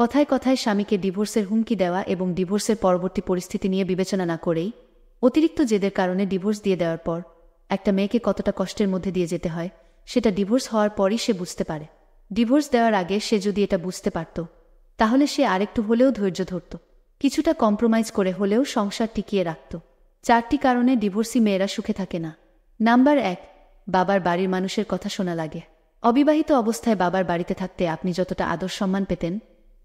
কথায় কথায় স্বামীকে ডিভোর্সের হুমকি দেওয়া এবং ডিভোর্সের পরবর্তী পরিস্থিতি নিয়ে বিবেচনা না করেই অতিরিক্ত জেদের কারণে ডিভোর্স দিয়ে দেওয়ার পর একটা মেয়েকে কতটা কষ্টের মধ্যে দিয়ে যেতে হয় সেটা ডিভোর্স হওয়ার পরই সে বুঝতে পারে ডিভোর্স দেওয়ার আগে সে যদি এটা বুঝতে পারত তাহলে সে আরেকটু হলেও ধৈর্য ধরত কিছুটা কম্প্রোমাইজ করে হলেও সংসার টিকিয়ে রাখত চারটি কারণে ডিভোর্সি মেয়েরা সুখে থাকে না নাম্বার এক বাবার বাড়ির মানুষের কথা শোনা লাগে অবিবাহিত অবস্থায় বাবার বাড়িতে থাকতে আপনি যতটা আদর সম্মান পেতেন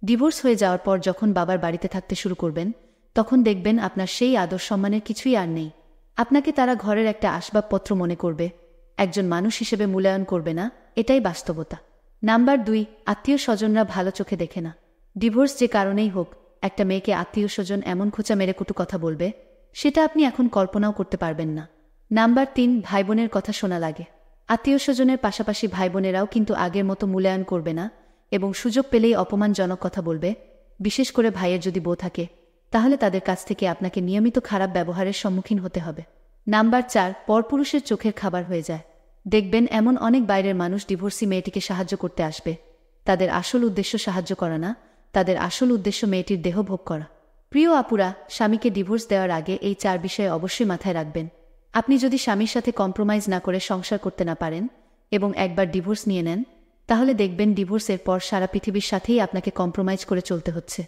ডিভোর্স হয়ে যাওয়ার পর যখন বাবার বাড়িতে থাকতে শুরু করবেন তখন দেখবেন আপনার সেই আদর সম্মানের কিছুই আর নেই আপনাকে তারা ঘরের একটা আসবাবপত্র মনে করবে একজন মানুষ হিসেবে মূল্যায়ন করবে না এটাই বাস্তবতা নাম্বার দুই আত্মীয় স্বজনরা ভালো চোখে দেখে না ডিভোর্স যে কারণেই হোক একটা মেয়েকে আত্মীয় স্বজন এমন খোঁচা মেরে কুটু কথা বলবে সেটা আপনি এখন কল্পনাও করতে পারবেন না নাম্বার তিন ভাই বোনের কথা শোনা লাগে আত্মীয় স্বজনের পাশাপাশি ভাই বোনেরাও কিন্তু আগের মতো মূল্যায়ন করবে না এবং সুযোগ পেলেই অপমানজনক কথা বলবে বিশেষ করে ভাইয়ের যদি বউ থাকে তাহলে তাদের কাছ থেকে আপনাকে নিয়মিত খারাপ ব্যবহারের সম্মুখীন হতে হবে নাম্বার চার পরপুরুষের চোখের খাবার হয়ে যায় দেখবেন এমন অনেক বাইরের মানুষ ডিভোর্সি মেয়েটিকে সাহায্য করতে আসবে তাদের আসল উদ্দেশ্য সাহায্য করা না তাদের আসল উদ্দেশ্য মেয়েটির দেহ ভোগ করা প্রিয় আপুরা স্বামীকে ডিভোর্স দেওয়ার আগে এই চার বিষয়ে অবশ্যই মাথায় রাখবেন আপনি যদি স্বামীর সাথে কম্প্রোমাইজ না করে সংসার করতে না পারেন এবং একবার ডিভোর্স নিয়ে নেন তাহলে দেখবেন ডিভোর্সের পর সারা পৃথিবীর সাথেই আপনাকে কম্প্রোমাইজ করে চলতে হচ্ছে